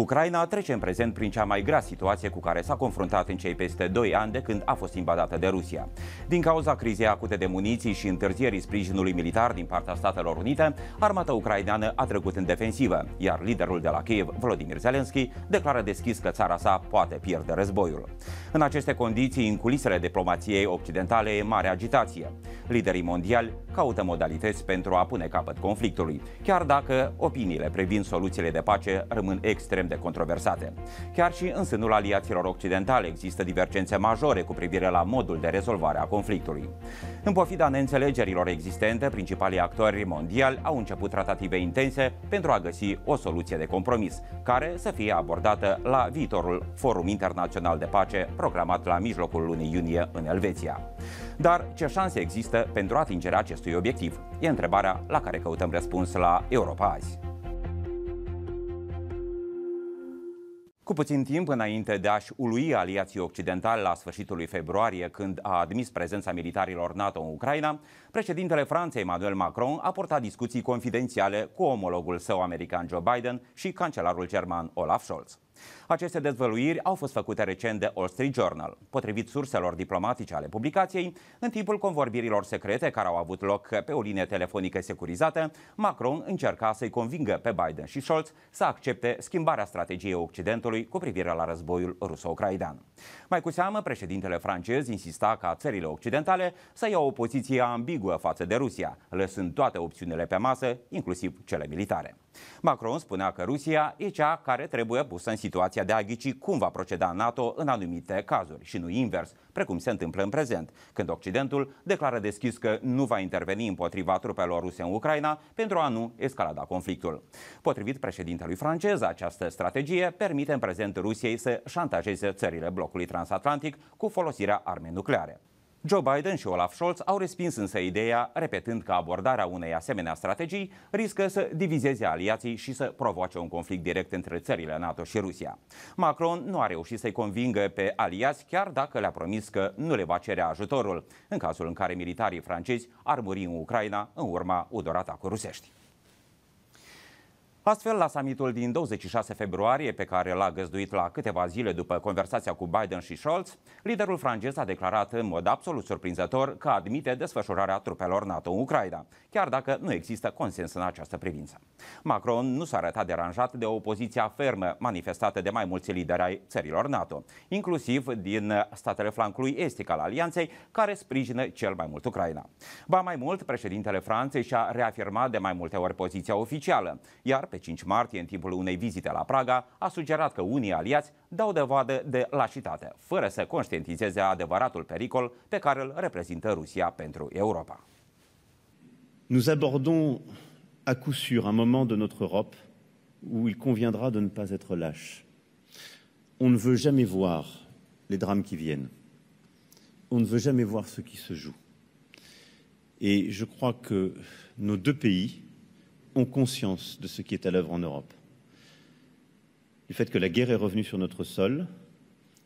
Ucraina trece în prezent prin cea mai grea situație cu care s-a confruntat în cei peste 2 ani de când a fost invadată de Rusia. Din cauza crizei acute de muniții și întârzierii sprijinului militar din partea Statelor Unite, armata ucraineană a trecut în defensivă, iar liderul de la Kiev, Vladimir Zelensky, declară deschis că țara sa poate pierde războiul. În aceste condiții, în culisele diplomației occidentale e mare agitație. Liderii mondiali caută modalități pentru a pune capăt conflictului, chiar dacă opiniile privind soluțiile de pace rămân extrem de controversate. Chiar și în sânul aliaților occidentale există divergențe majore cu privire la modul de rezolvare a conflictului. În pofida neînțelegerilor existente, principalii actori mondiali au început tratative intense pentru a găsi o soluție de compromis, care să fie abordată la viitorul Forum Internațional de Pace programat la mijlocul lunii iunie în Elveția. Dar ce șanse există pentru atingerea acestui obiectiv? E întrebarea la care căutăm răspuns la Europa azi. Cu puțin timp înainte de a-și ului aliații occidentali la sfârșitul lui februarie, când a admis prezența militarilor NATO în Ucraina, președintele Franței Emmanuel Macron a portat discuții confidențiale cu omologul său american Joe Biden și cancelarul german Olaf Scholz. Aceste dezvăluiri au fost făcute recent de Wall Street Journal. Potrivit surselor diplomatice ale publicației, în timpul convorbirilor secrete care au avut loc pe o linie telefonică securizată, Macron încerca să-i convingă pe Biden și Scholz să accepte schimbarea strategiei Occidentului cu privire la războiul ruso-ucraidean. Mai cu seamă, președintele francez insista ca țările occidentale să iau o poziție ambiguă față de Rusia, lăsând toate opțiunile pe masă, inclusiv cele militare. Macron spunea că Rusia e cea care trebuie pusă în situație situația de a ghici cum va proceda NATO în anumite cazuri și nu invers, precum se întâmplă în prezent, când Occidentul declară deschis că nu va interveni împotriva trupelor ruse în Ucraina pentru a nu escalada conflictul. Potrivit președintelui francez, această strategie permite în prezent Rusiei să șantajeze țările blocului transatlantic cu folosirea armei nucleare. Joe Biden și Olaf Scholz au respins însă ideea, repetând că abordarea unei asemenea strategii riscă să divizeze aliații și să provoace un conflict direct între țările NATO și Rusia. Macron nu a reușit să-i convingă pe aliați, chiar dacă le-a promis că nu le va cere ajutorul, în cazul în care militarii francezi ar muri în Ucraina în urma unor cu rusești. Astfel, la summitul din 26 februarie, pe care l-a găzduit la câteva zile după conversația cu Biden și Scholz, liderul francez a declarat în mod absolut surprinzător că admite desfășurarea trupelor NATO în Ucraina, chiar dacă nu există consens în această privință. Macron nu s-a arătat deranjat de opoziția fermă manifestată de mai mulți lideri ai țărilor NATO, inclusiv din statele flancului estic al alianței, care sprijină cel mai mult Ucraina. Ba mai mult, președintele Franței și-a reafirmat de mai multe ori poziția oficială, iar pe 5 martie, în timpul unei vizite la Praga, a sugerat că unii aliați dau dovadă de lașitate, fără să conștientizeze adevăratul pericol pe care îl reprezintă Rusia pentru Europa. Nous abordons à coup sûr un moment de notre Europe où il conviendra de ne pas être lâche. On ne veut jamais voir les drames qui viennent. On ne veut jamais voir ce qui se joue. Et je crois que nos deux pays, ont conscience de ce qui est à l'œuvre en Europe. Du fait que la guerre est revenue sur notre sol,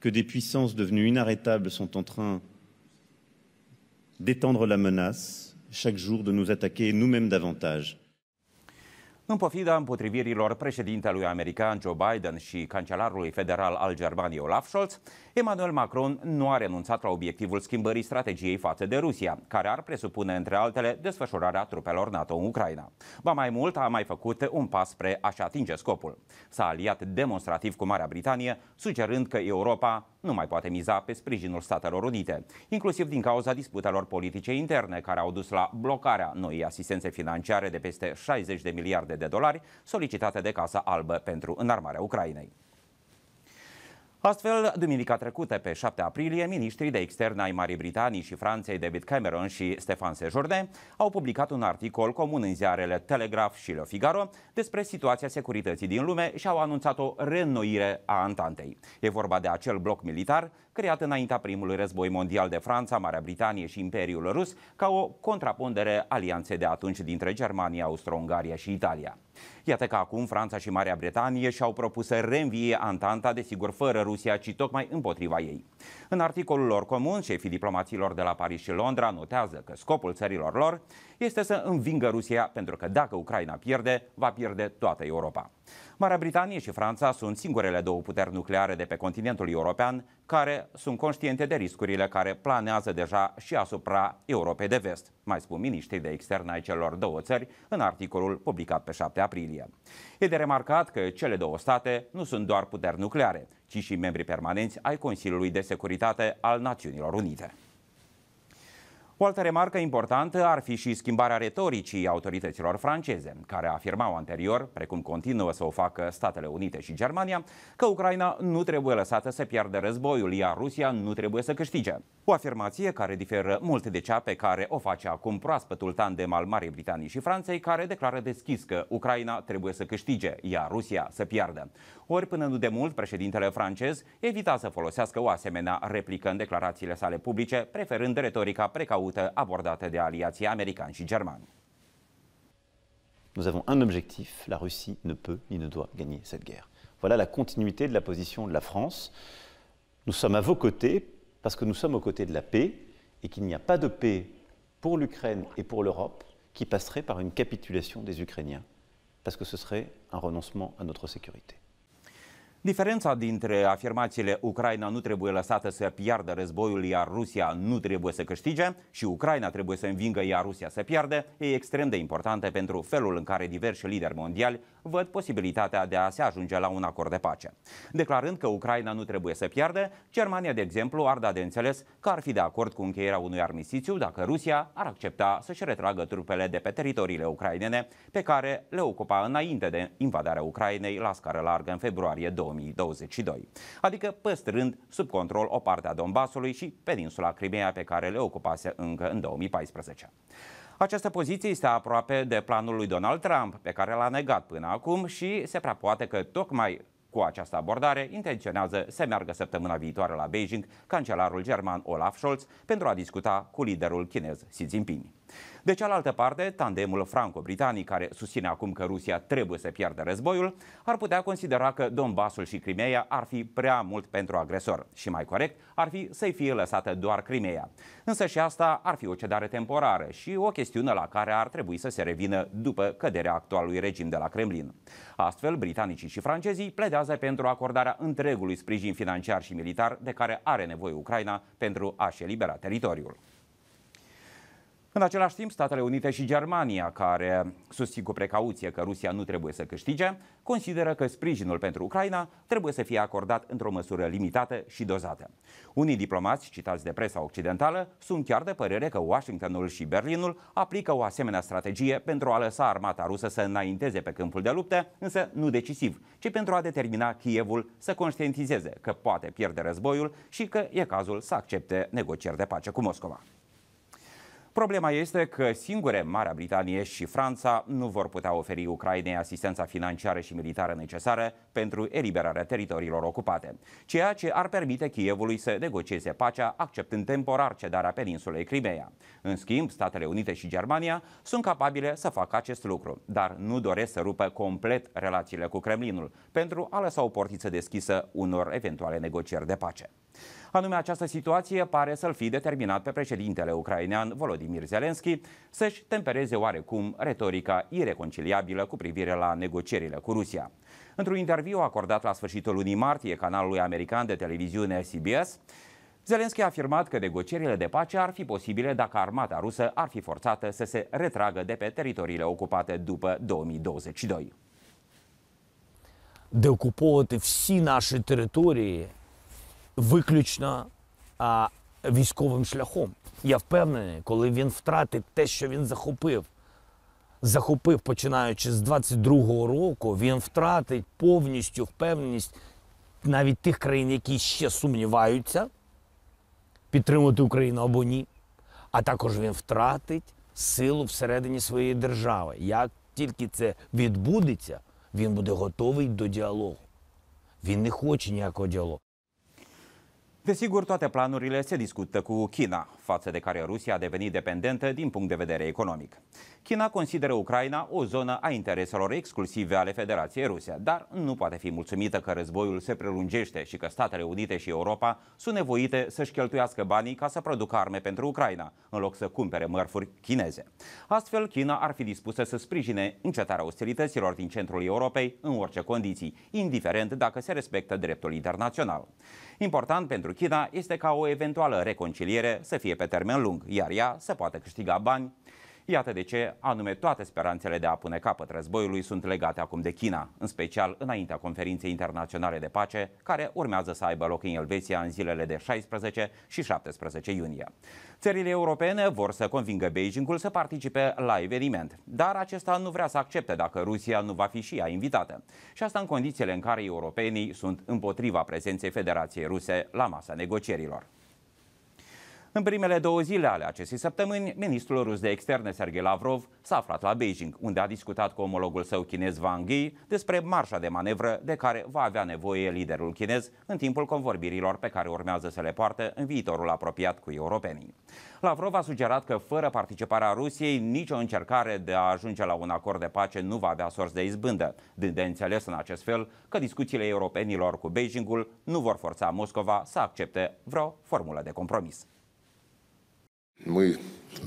que des puissances devenues inarrêtables sont en train d'étendre la menace, chaque jour de nous attaquer nous-mêmes davantage. În pofida împotrivirilor președintelui american Joe Biden și cancelarului federal al Germaniei Olaf Scholz, Emmanuel Macron nu a renunțat la obiectivul schimbării strategiei față de Rusia, care ar presupune, între altele, desfășurarea trupelor NATO în Ucraina. Ba mai mult, a mai făcut un pas spre a-și atinge scopul. S-a aliat demonstrativ cu Marea Britanie, sugerând că Europa nu mai poate miza pe sprijinul Statelor Unite, inclusiv din cauza disputelor politice interne care au dus la blocarea noii asistențe financiare de peste 60 de miliarde de dolari solicitate de Casa Albă pentru înarmarea Ucrainei. Astfel, duminica trecută, pe 7 aprilie, ministrii de externe ai Marii Britanii și Franței David Cameron și Stefan Sejourne au publicat un articol comun în ziarele Telegraph și Le Figaro despre situația securității din lume și au anunțat o reînnoire a Antantei. E vorba de acel bloc militar creat înaintea primului război mondial de Franța, Marea Britanie și Imperiul Rus ca o contrapondere alianței de atunci dintre Germania, Austro-Ungaria și Italia. Iată că acum Franța și Marea Britanie și-au propus să reînvie Antanta, desigur fără Rusia, ci tocmai împotriva ei. În articolul lor comun, șefii diplomaților de la Paris și Londra notează că scopul țărilor lor este să învingă Rusia, pentru că dacă Ucraina pierde, va pierde toată Europa. Marea Britanie și Franța sunt singurele două puteri nucleare de pe continentul european care sunt conștiente de riscurile care planează deja și asupra Europei de vest, mai spun miniștrii de externe ai celor două țări în articolul publicat pe 7 aprilie. E de remarcat că cele două state nu sunt doar puteri nucleare, ci și membri permanenți ai Consiliului de Securitate al Națiunilor Unite. O altă remarcă importantă ar fi și schimbarea retoricii autorităților franceze, care afirmau anterior, precum continuă să o facă Statele Unite și Germania, că Ucraina nu trebuie lăsată să piardă războiul, iar Rusia nu trebuie să câștige. O afirmație care diferă mult de cea pe care o face acum proaspătul tandem al Marii Britanii și Franței, care declară deschis că Ucraina trebuie să câștige, iar Rusia să piardă. Ori până nu de mult, președintele francez evita să folosească o asemenea replică în declarațiile sale publice, preferând retorica precaută abordată de aliații americani și germani. Nous avons un objectif, la Russie ne peut ni ne doit gagner cette guerre. Voilà la continuité de la position de la France. Nous sommes à vos côtés parce que nous sommes aux côtés de la paix et qu'il n'y a pas de paix pour l'Ukraine et pour l'Europe qui passerait par une capitulation des Ukrainiens, parce que ce serait un renoncement à notre sécurité. Diferența dintre afirmațiile Ucraina nu trebuie lăsată să piardă războiul, iar Rusia nu trebuie să câștige și Ucraina trebuie să învingă, iar Rusia să piardă, e extrem de importante pentru felul în care diversi lideri mondiali văd posibilitatea de a se ajunge la un acord de pace. Declarând că Ucraina nu trebuie să piardă, Germania, de exemplu, ar da de înțeles că ar fi de acord cu încheierea unui armistițiu dacă Rusia ar accepta să-și retragă trupele de pe teritoriile ucrainene pe care le ocupa înainte de invadarea Ucrainei la scară largă în februarie 2022, adică păstrând sub control o parte a Donbasului și peninsula Crimea pe care le ocupase încă în 2014. Această poziție este aproape de planul lui Donald Trump, pe care l-a negat până acum și se prea poate că tocmai cu această abordare, intenționează să meargă săptămâna viitoare la Beijing cancelarul german Olaf Scholz pentru a discuta cu liderul chinez Xi Jinping. De cealaltă parte, tandemul franco-britanic, care susține acum că Rusia trebuie să piardă războiul, ar putea considera că Donbasul și Crimea ar fi prea mult pentru agresor și, mai corect, ar fi să-i fie lăsată doar Crimea. Însă și asta ar fi o cedare temporară și o chestiune la care ar trebui să se revină după căderea actualului regim de la Kremlin. Astfel, britanicii și francezii pledează pentru acordarea întregului sprijin financiar și militar de care are nevoie Ucraina pentru a-și elibera teritoriul. În același timp, Statele Unite și Germania, care susțin cu precauție că Rusia nu trebuie să câștige, consideră că sprijinul pentru Ucraina trebuie să fie acordat într-o măsură limitată și dozată. Unii diplomați citați de presa occidentală sunt chiar de părere că Washingtonul și Berlinul aplică o asemenea strategie pentru a lăsa armata rusă să înainteze pe câmpul de luptă, însă nu decisiv, ci pentru a determina Kievul să conștientizeze că poate pierde războiul și că e cazul să accepte negocieri de pace cu Moscova. Problema este că singure Marea Britanie și Franța nu vor putea oferi Ucrainei asistența financiară și militară necesară pentru eliberarea teritoriilor ocupate, ceea ce ar permite Kievului să negocieze pacea acceptând temporar cedarea peninsulei Crimea. În schimb, Statele Unite și Germania sunt capabile să facă acest lucru, dar nu doresc să rupă complet relațiile cu Kremlinul pentru a lăsa o portiță deschisă unor eventuale negocieri de pace. Anume, această situație pare să-l fi determinat pe președintele ucrainean Volodymyr Zelensky să-și tempereze oarecum retorica ireconciliabilă cu privire la negocierile cu Rusia. Într-un interviu acordat la sfârșitul lunii martie canalului american de televiziune CBS, Zelensky a afirmat că negocierile de pace ar fi posibile dacă armata rusă ar fi forțată să se retragă de pe teritoriile ocupate după 2022. Деокуповувати всі наші території виключно а, військовим шляхом. Я впевнений, коли він втратить те, що він захопив, захопив починаючи з 22-го року, він втратить повністю впевненість навіть тих країн, які ще сумніваються, підтримувати Україну або ні. А також він втратить силу всередині своєї держави. Як тільки це відбудеться, він буде готовий до діалогу. Він не хоче ніякого діалогу. Desigur, toate planurile se discută cu China față de care Rusia a devenit dependentă din punct de vedere economic. China consideră Ucraina o zonă a intereselor exclusive ale Federației Ruse, dar nu poate fi mulțumită că războiul se prelungește și că Statele Unite și Europa sunt nevoite să-și cheltuiască banii ca să producă arme pentru Ucraina, în loc să cumpere mărfuri chineze. Astfel, China ar fi dispusă să sprijine încetarea ostilităților din centrul Europei în orice condiții, indiferent dacă se respectă dreptul internațional. Important pentru China este ca o eventuală reconciliere să fie pe termen lung, iar ea se poate câștiga bani. Iată de ce anume toate speranțele de a pune capăt războiului sunt legate acum de China, în special înaintea conferinței internaționale de pace, care urmează să aibă loc în Elveția în zilele de 16 și 17 iunie. Țările europene vor să convingă Beijingul să participe la eveniment, dar acesta nu vrea să accepte dacă Rusia nu va fi și ea invitată. Și asta în condițiile în care europenii sunt împotriva prezenței Federației Ruse la masa negocierilor. În primele două zile ale acestei săptămâni, ministrul rus de externe Sergei Lavrov s-a aflat la Beijing, unde a discutat cu omologul său chinez Wang Yi despre marșa de manevră de care va avea nevoie liderul chinez în timpul convorbirilor pe care urmează să le poartă în viitorul apropiat cu europenii. Lavrov a sugerat că fără participarea Rusiei, nicio încercare de a ajunge la un acord de pace nu va avea sorți de izbândă, dând de înțeles în acest fel că discuțiile europenilor cu Beijingul nu vor forța Moscova să accepte vreo formulă de compromis. Мы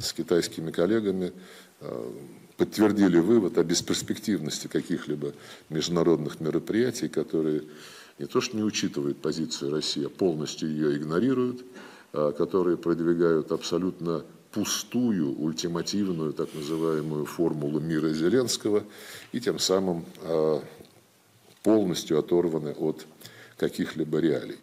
с китайскими коллегами э, подтвердили вывод о бесперспективности каких-либо международных мероприятий, которые не то что не учитывают позицию России, а полностью ее игнорируют, э, которые продвигают абсолютно пустую, ультимативную так называемую формулу мира Зеленского и тем самым э, полностью оторваны от каких-либо реалий.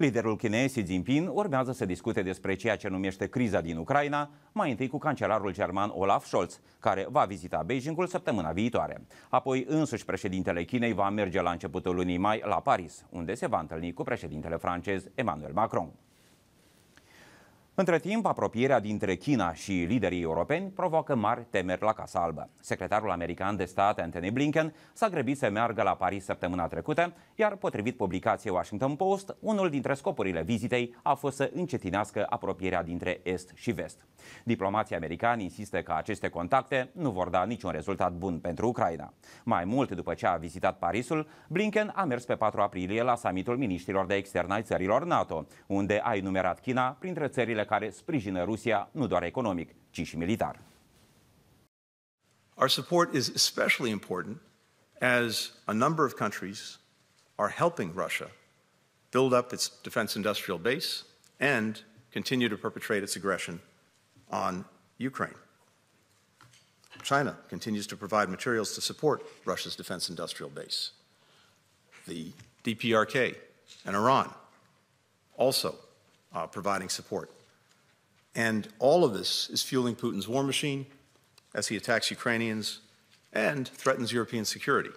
Liderul chinez Xi Jinping urmează să discute despre ceea ce numește criza din Ucraina, mai întâi cu cancelarul german Olaf Scholz, care va vizita Beijingul săptămâna viitoare. Apoi însuși președintele Chinei va merge la începutul lunii mai la Paris, unde se va întâlni cu președintele francez Emmanuel Macron. Între timp, apropierea dintre China și liderii europeni provoacă mari temeri la Casa Albă. Secretarul american de stat Anthony Blinken s-a grăbit să meargă la Paris săptămâna trecută, iar potrivit publicației Washington Post, unul dintre scopurile vizitei a fost să încetinească apropierea dintre est și vest. Diplomații americani insistă că aceste contacte nu vor da niciun rezultat bun pentru Ucraina. Mai mult, după ce a vizitat Parisul, Blinken a mers pe 4 aprilie la summitul ministrilor de externe ai țărilor NATO, unde a enumerat China printre țările care sprijină Rusia nu doar economic, ci și militar. Our support is especially important as a number of countries are helping Russia build up its defense industrial base and continue to perpetrate its aggression on Ukraine. China continues to provide materials to support Russia's defense industrial base. The DPRK and Iran also uh, providing support And all of this is fueling Putin's war machine as he attacks Ukrainians and threatens European security.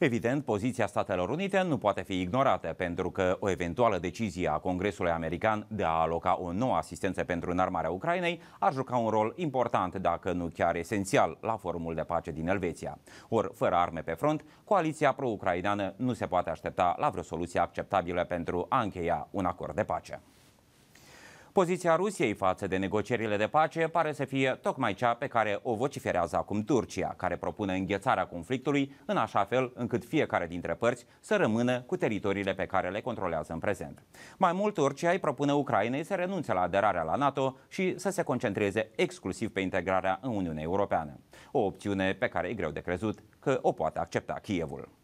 Evident, poziția Statelor Unite nu poate fi ignorată, pentru că o eventuală decizie a Congresului American de a aloca o nouă asistență pentru înarmarea Ucrainei ar juca un rol important, dacă nu chiar esențial, la forumul de pace din Elveția. Ori, fără arme pe front, coaliția pro-ucraineană nu se poate aștepta la vreo soluție acceptabilă pentru a încheia un acord de pace. Poziția Rusiei față de negocierile de pace pare să fie tocmai cea pe care o vociferează acum Turcia, care propune înghețarea conflictului în așa fel încât fiecare dintre părți să rămână cu teritoriile pe care le controlează în prezent. Mai mult, Turcia îi propune Ucrainei să renunțe la aderarea la NATO și să se concentreze exclusiv pe integrarea în Uniunea Europeană. O opțiune pe care e greu de crezut că o poate accepta Kievul.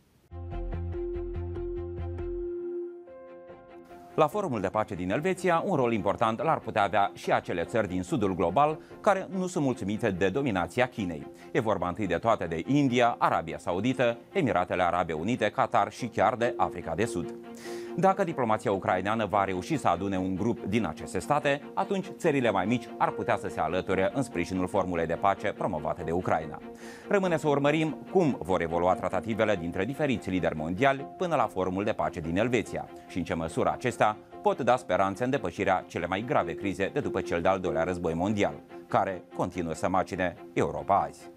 La forumul de pace din Elveția, un rol important l-ar putea avea și acele țări din sudul global care nu sunt mulțumite de dominația Chinei. E vorba întâi de toate de India, Arabia Saudită, Emiratele Arabe Unite, Qatar și chiar de Africa de Sud. Dacă diplomația ucraineană va reuși să adune un grup din aceste state, atunci țările mai mici ar putea să se alăture în sprijinul formulei de pace promovate de Ucraina. Rămâne să urmărim cum vor evolua tratativele dintre diferiți lideri mondiali până la formul de pace din Elveția și în ce măsură acestea pot da speranțe în depășirea cele mai grave crize de după cel de-al doilea război mondial, care continuă să macine Europa azi.